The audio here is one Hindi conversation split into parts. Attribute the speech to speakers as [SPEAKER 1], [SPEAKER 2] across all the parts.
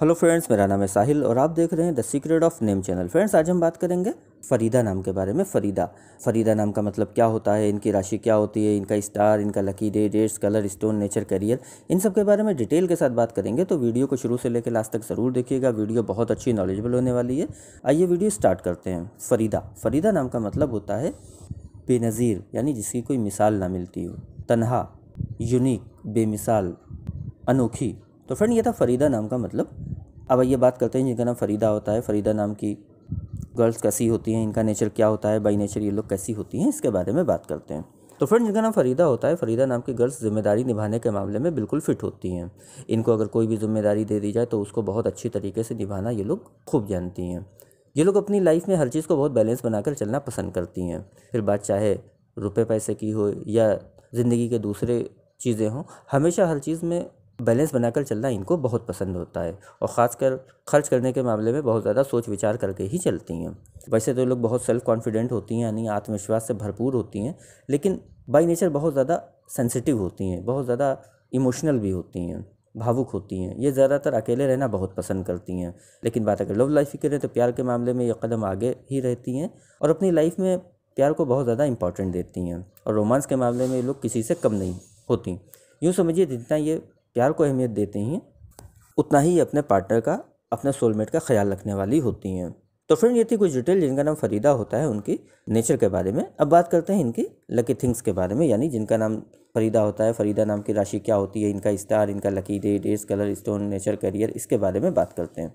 [SPEAKER 1] हेलो फ्रेंड्स मेरा नाम है साहिल और आप देख रहे हैं the secret of name channel friends आज हम बात करेंगे फरीदा नाम के बारे में फ़रीदा फरीदा नाम का मतलब क्या होता है इनकी राशि क्या होती है इनका स्टार इनका lucky day dates colour stone nature career इन सब के बारे में डिटेल के साथ बात करेंगे तो वीडियो को शुरू से लेकर लास्ट तक ज़रूर देखिएगा वीडियो बहुत अच्छी नॉलेजेबल होने वाली है आइए वीडियो स्टार्ट करते हैं फरीदा फरीदा नाम का मतलब होता है बेनज़ीर यानी जिसकी कोई मिसाल ना मिलती हो तनहा यूनिक बेमिसाल अनोखी तो फ्रेंड ये था फरीदा नाम का मतलब अब ये बात करते हैं जिनका नाम फरीदा होता है फरीदा नाम की गर्ल्स कैसी होती हैं इनका नेचर क्या होता है बाई नेचर ये लोग कैसी होती हैं इसके बारे में बात करते हैं तो फ्रेंड जिनका नाम फरीदा होता है फरीदा नाम की गर्ल्स जिम्मेदारी निभाने के मामले में बिल्कुल फिट होती हैं इनको अगर कोई भी जिम्मेदारी दे दी जाए तो उसको बहुत अच्छी तरीके से निभाना ये लोग खूब जानती हैं ये लोग अपनी लाइफ में हर चीज़ को बहुत बैलेंस बनाकर चलना पसंद करती हैं फिर बात चाहे रुपये पैसे की हो या ज़िंदगी के दूसरे चीज़ें हों हमेशा हर चीज़ में बैलेंस बनाकर चलना इनको बहुत पसंद होता है और ख़ासकर खर्च करने के मामले में बहुत ज़्यादा सोच विचार करके ही चलती हैं वैसे तो लोग बहुत सेल्फ कॉन्फिडेंट होती हैं यानी आत्मविश्वास से भरपूर होती हैं लेकिन बाई नेचर बहुत ज़्यादा सेंसिटिव होती हैं बहुत ज़्यादा इमोशनल भी होती हैं भावुक होती हैं ये ज़्यादातर अकेले रहना बहुत पसंद करती हैं लेकिन बात अगर लव लाइफ की करें तो प्यार के मामले में ये कदम आगे ही रहती हैं और अपनी लाइफ में प्यार को बहुत ज़्यादा इंपॉर्टेंट देती हैं और रोमांस के मामले में लोग किसी से कम नहीं होती यूँ समझिए जितना ये प्यार को अहमियत देते हैं उतना ही अपने पार्टनर का अपने सोलमेट का ख्याल रखने वाली होती हैं तो फ्रेंड ये थी कुछ डिटेल जिनका नाम फरीदा होता है उनकी नेचर के बारे में अब बात करते हैं इनकी लकी थिंग्स के बारे में यानी जिनका नाम फरीदा होता है फरीदा नाम की राशि क्या होती है इनका स्टार इनका lucky day days colour stone nature career इसके बारे में बात करते हैं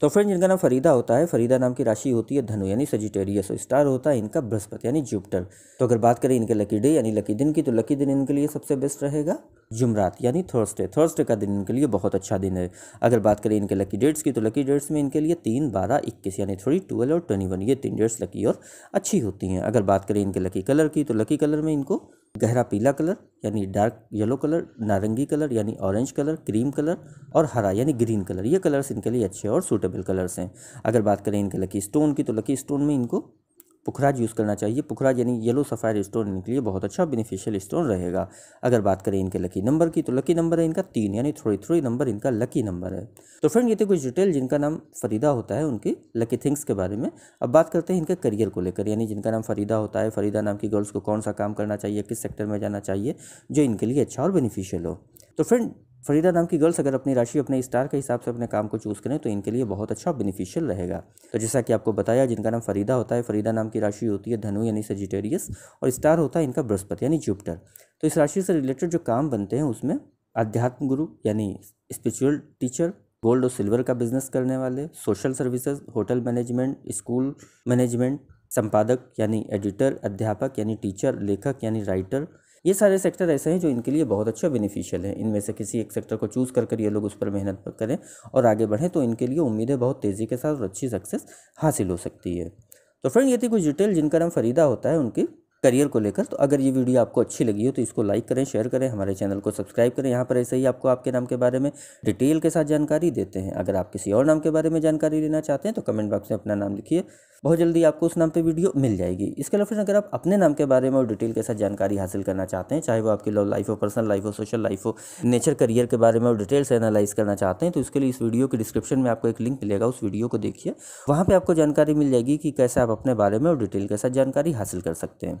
[SPEAKER 1] तो फ्रेंड जिनका नाम फरीदा होता है फरीदा नाम की राशि होती है धनु यानी सजिटेरियस स्टार होता है इनका बृहस्पति यानी जुपिटर तो अगर बात करें इनके लकी डे यानी लकी दिन की तो लकी दिन इनके लिए सबसे बेस्ट रहेगा जुमरात यानी थर्सडे थर्सडे का दिन इनके लिए बहुत अच्छा दिन है अगर बात करें इनके लकी डेट्स की तो लकी डेट्स में इनके लिए तीन बारह इक्कीस यानी थोड़ी ट्वेल्व और ट्वेंटी वन ये तीन डेट्स लकी और अच्छी होती हैं अगर बात करें इनके लकी कलर की तो लकी कलर में इनको गहरा पीला कलर यानी डार्क येलो कलर नारंगी कलर यानी ऑरेंज कलर क्रीम कलर और हरा यानी ग्रीन कलर ये कलर्स इनके लिए अच्छे और सूटेबल कलर्स हैं अगर बात करें इनके लकी स्टोन की तो लकी स्टोन में इनको पुखराज यूज़ करना चाहिए पुखराज यानी येलो सफ़ायर स्टोन इनके लिए बहुत अच्छा बेनिफिशियल स्टोन रहेगा अगर बात करें इनके लकी नंबर की तो लकी नंबर है इनका तीन यानी थ्री थ्री नंबर इनका लकी नंबर है तो फ्रेंड ये थे तो कुछ डिटेल जिनका नाम फरीदा होता है उनकी लकी थिंग्स के बारे में अब बात करते हैं इनके करियर को लेकर यानी जिनका नाम फरीदा होता है फरीदा नाम की गर्ल्स को कौन सा काम करना चाहिए किस सेक्टर में जाना चाहिए जो इनके लिए अच्छा और बेनिफिशियल हो तो फ्रेंड फरीदा नाम की गर्ल्स अगर अपनी राशि अपने स्टार के हिसाब से अपने काम को चूज़ करें तो इनके लिए बहुत अच्छा बेनिफिशियल रहेगा तो जैसा कि आपको बताया जिनका नाम फरीदा होता है फरीदा नाम की राशि होती है धनु यानी सजिटेरियस और स्टार होता है इनका बृहस्पति यानी जुपिटर तो इस राशि से रिलेटेड जो काम बनते हैं उसमें आध्यात्म गुरु यानी स्पिरिचुअल टीचर गोल्ड और सिल्वर का बिजनेस करने वाले social services hotel management school management संपादक यानी एडिटर अध्यापक यानी टीचर लेखक यानी राइटर ये सारे सेक्टर ऐसे हैं जो इनके लिए बहुत अच्छा बेनिफिशियल है इनमें से किसी एक सेक्टर को चूज़ कर कर ये लोग उस पर मेहनत करें और आगे बढ़ें तो इनके लिए उम्मीदें बहुत तेज़ी के साथ और अच्छी सक्सेस हासिल हो सकती है तो फ्रेंड ये थी कुछ डिटेल जिनका नाम फरीदा होता है उनकी करियर को लेकर तो अगर ये वीडियो आपको अच्छी लगी हो तो इसको लाइक करें शेयर करें हमारे चैनल को सब्सक्राइब करें यहाँ पर ऐसे ही आपको आपके नाम के बारे में डिटेल के साथ जानकारी देते हैं अगर आप किसी और नाम के बारे में जानकारी लेना चाहते हैं तो कमेंट बॉक्स में अपना नाम लिखिए बहुत जल्दी आपको उस नाम पर वीडियो मिल जाएगी इसके अलावा फिर अगर आप अपने नाम के बारे में और डिटेल के साथ जानकारी हासिल करना चाहते हैं चाहे वो आपकी लव लाइफ हो पर्सनल लाइफ हो सोशल लाइफ हो नेचर करियर के बारे में और डिटेल से एनालाइज करना चाहते हैं तो इसके लिए इस वीडियो के डिस्क्रिप्शन में आपको एक लिंक मिलेगा उस वीडियो को देखिए वहाँ पर आपको जानकारी मिल जाएगी कि कैसे आप अपने बारे में और डिटेल के साथ जानकारी हासिल कर सकते हैं